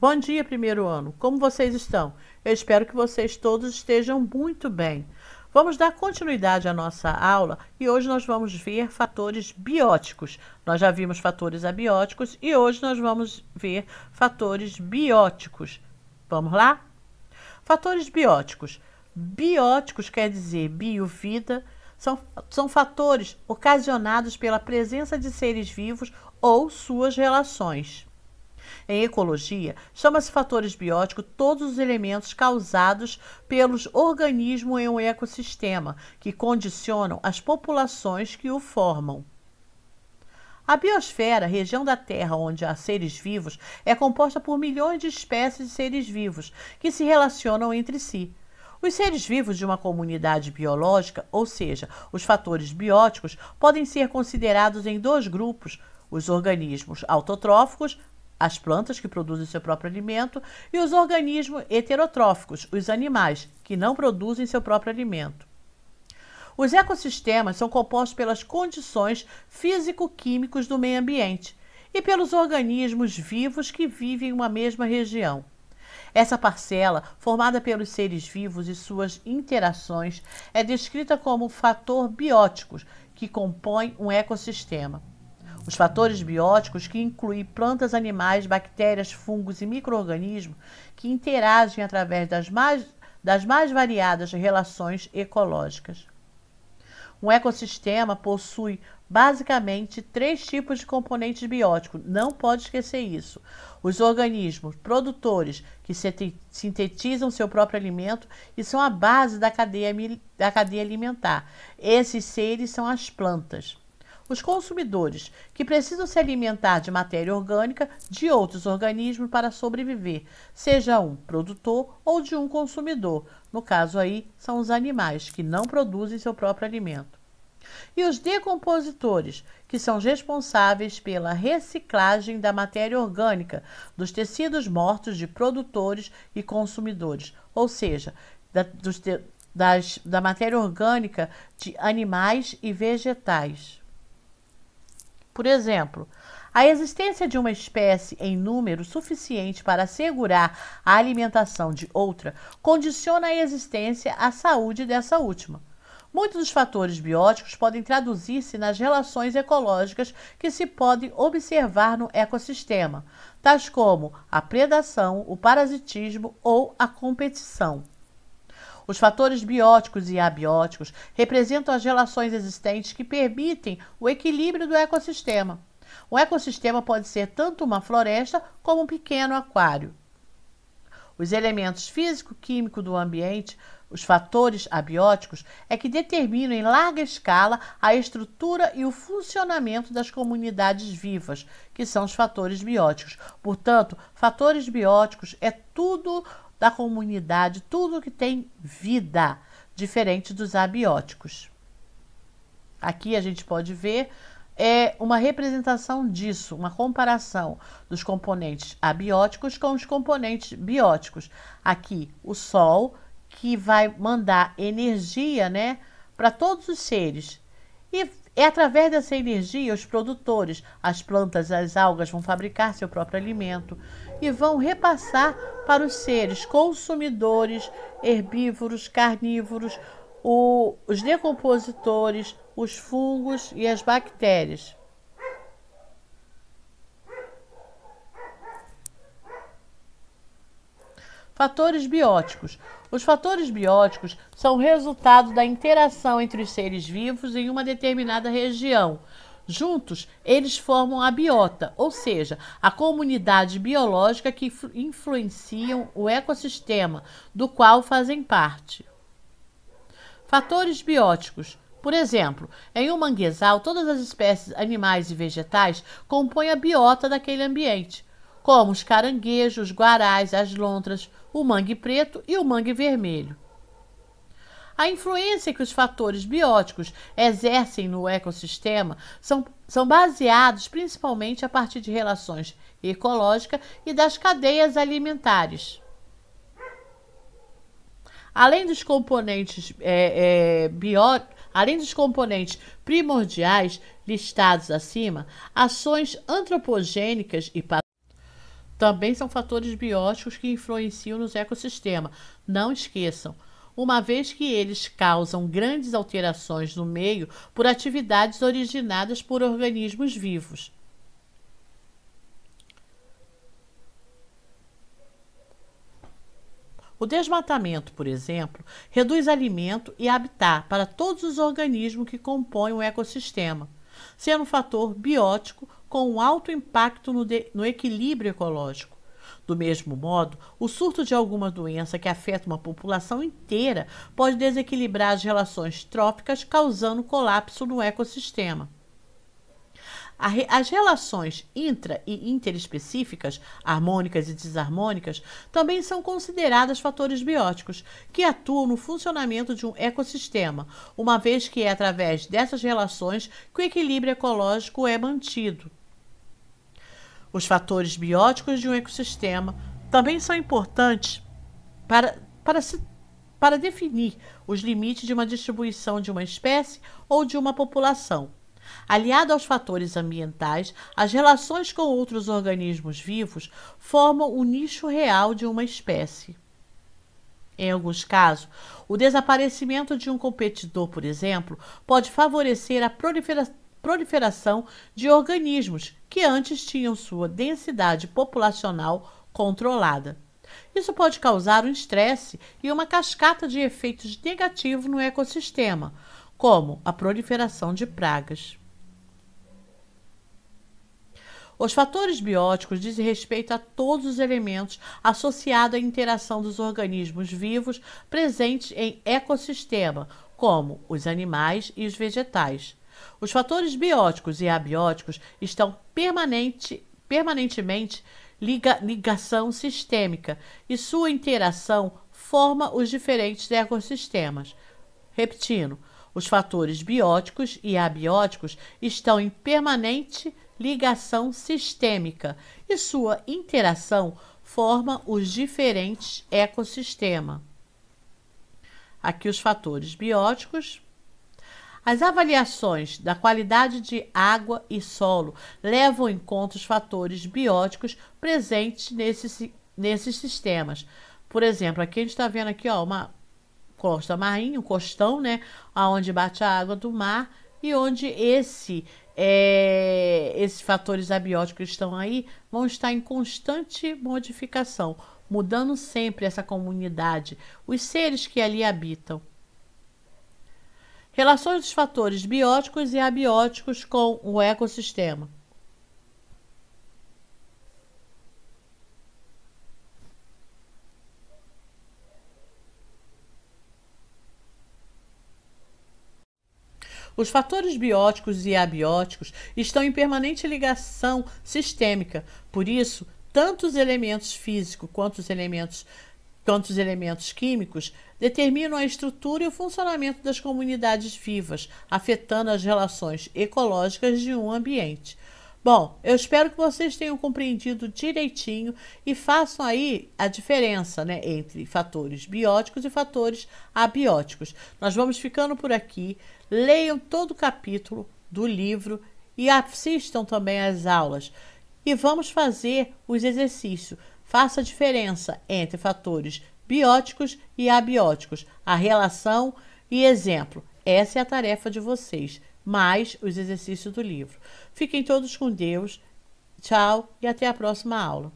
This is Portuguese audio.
Bom dia, primeiro ano. Como vocês estão? Eu espero que vocês todos estejam muito bem. Vamos dar continuidade à nossa aula e hoje nós vamos ver fatores bióticos. Nós já vimos fatores abióticos e hoje nós vamos ver fatores bióticos. Vamos lá? Fatores bióticos. Bióticos quer dizer bio, vida, são, são fatores ocasionados pela presença de seres vivos ou suas relações. Em ecologia, chama-se fatores bióticos todos os elementos causados pelos organismos em um ecossistema que condicionam as populações que o formam. A biosfera, região da Terra onde há seres vivos, é composta por milhões de espécies de seres vivos que se relacionam entre si. Os seres vivos de uma comunidade biológica, ou seja, os fatores bióticos, podem ser considerados em dois grupos: os organismos autotróficos, as plantas que produzem seu próprio alimento, e os organismos heterotróficos, os animais, que não produzem seu próprio alimento. Os ecossistemas são compostos pelas condições físico-químicos do meio ambiente e pelos organismos vivos que vivem em uma mesma região. Essa parcela, formada pelos seres vivos e suas interações, é descrita como um fator biótico que compõe um ecossistema. Os fatores bióticos, que incluem plantas animais, bactérias, fungos e micro-organismos, que interagem através das mais, das mais variadas relações ecológicas. Um ecossistema possui basicamente três tipos de componentes bióticos, não pode esquecer isso. Os organismos produtores, que sintetizam seu próprio alimento e são a base da cadeia, da cadeia alimentar. Esses seres são as plantas os consumidores, que precisam se alimentar de matéria orgânica de outros organismos para sobreviver, seja um produtor ou de um consumidor. No caso aí, são os animais que não produzem seu próprio alimento. E os decompositores, que são responsáveis pela reciclagem da matéria orgânica dos tecidos mortos de produtores e consumidores, ou seja, da, dos, das, da matéria orgânica de animais e vegetais. Por exemplo, a existência de uma espécie em número suficiente para assegurar a alimentação de outra condiciona a existência à saúde dessa última. Muitos dos fatores bióticos podem traduzir-se nas relações ecológicas que se podem observar no ecossistema, tais como a predação, o parasitismo ou a competição. Os fatores bióticos e abióticos representam as relações existentes que permitem o equilíbrio do ecossistema. Um ecossistema pode ser tanto uma floresta como um pequeno aquário. Os elementos físico-químico do ambiente, os fatores abióticos, é que determinam em larga escala a estrutura e o funcionamento das comunidades vivas, que são os fatores bióticos. Portanto, fatores bióticos é tudo da comunidade, tudo que tem vida, diferente dos abióticos. Aqui a gente pode ver é uma representação disso, uma comparação dos componentes abióticos com os componentes bióticos. Aqui o Sol, que vai mandar energia né, para todos os seres. E é através dessa energia os produtores, as plantas, as algas vão fabricar seu próprio alimento e vão repassar para os seres consumidores, herbívoros, carnívoros, o, os decompositores, os fungos e as bactérias. Fatores bióticos. Os fatores bióticos são resultado da interação entre os seres vivos em uma determinada região. Juntos, eles formam a biota, ou seja, a comunidade biológica que influenciam o ecossistema do qual fazem parte. Fatores bióticos. Por exemplo, em um manguezal, todas as espécies animais e vegetais compõem a biota daquele ambiente, como os caranguejos, guarais, as lontras, o mangue preto e o mangue vermelho. A influência que os fatores bióticos exercem no ecossistema são, são baseados principalmente a partir de relações ecológicas e das cadeias alimentares. Além dos componentes é, é, bióticos, Além dos componentes primordiais listados acima, ações antropogênicas e também são fatores bióticos que influenciam nos ecossistemas. Não esqueçam, uma vez que eles causam grandes alterações no meio por atividades originadas por organismos vivos. O desmatamento, por exemplo, reduz alimento e habitat para todos os organismos que compõem o ecossistema, sendo um fator biótico com um alto impacto no, de, no equilíbrio ecológico. Do mesmo modo, o surto de alguma doença que afeta uma população inteira pode desequilibrar as relações tróficas, causando colapso no ecossistema. As relações intra e interespecíficas, harmônicas e desarmônicas, também são consideradas fatores bióticos, que atuam no funcionamento de um ecossistema, uma vez que é através dessas relações que o equilíbrio ecológico é mantido. Os fatores bióticos de um ecossistema também são importantes para, para, se, para definir os limites de uma distribuição de uma espécie ou de uma população. Aliado aos fatores ambientais, as relações com outros organismos vivos formam o nicho real de uma espécie. Em alguns casos, o desaparecimento de um competidor, por exemplo, pode favorecer a proliferação proliferação de organismos que antes tinham sua densidade populacional controlada. Isso pode causar um estresse e uma cascata de efeitos negativos no ecossistema, como a proliferação de pragas. Os fatores bióticos dizem respeito a todos os elementos associados à interação dos organismos vivos presentes em ecossistema, como os animais e os vegetais. Os fatores bióticos e abióticos estão permanente, permanentemente liga, ligação sistêmica e sua interação forma os diferentes ecossistemas. Repetindo, os fatores bióticos e abióticos estão em permanente ligação sistêmica e sua interação forma os diferentes ecossistemas. Aqui os fatores bióticos, as avaliações da qualidade de água e solo levam em conta os fatores bióticos presentes nesses, nesses sistemas. Por exemplo, aqui a gente está vendo aqui ó, uma costa marinha, um costão, né? Onde bate a água do mar e onde esse, é, esses fatores abióticos estão aí vão estar em constante modificação, mudando sempre essa comunidade, os seres que ali habitam relações dos fatores bióticos e abióticos com o ecossistema. Os fatores bióticos e abióticos estão em permanente ligação sistêmica, por isso, tanto os elementos físicos quanto os elementos tantos elementos químicos determinam a estrutura e o funcionamento das comunidades vivas, afetando as relações ecológicas de um ambiente. Bom, eu espero que vocês tenham compreendido direitinho e façam aí a diferença né, entre fatores bióticos e fatores abióticos. Nós vamos ficando por aqui. Leiam todo o capítulo do livro e assistam também às aulas. E vamos fazer os exercícios. Faça a diferença entre fatores bióticos e abióticos, a relação e exemplo. Essa é a tarefa de vocês, mais os exercícios do livro. Fiquem todos com Deus. Tchau e até a próxima aula.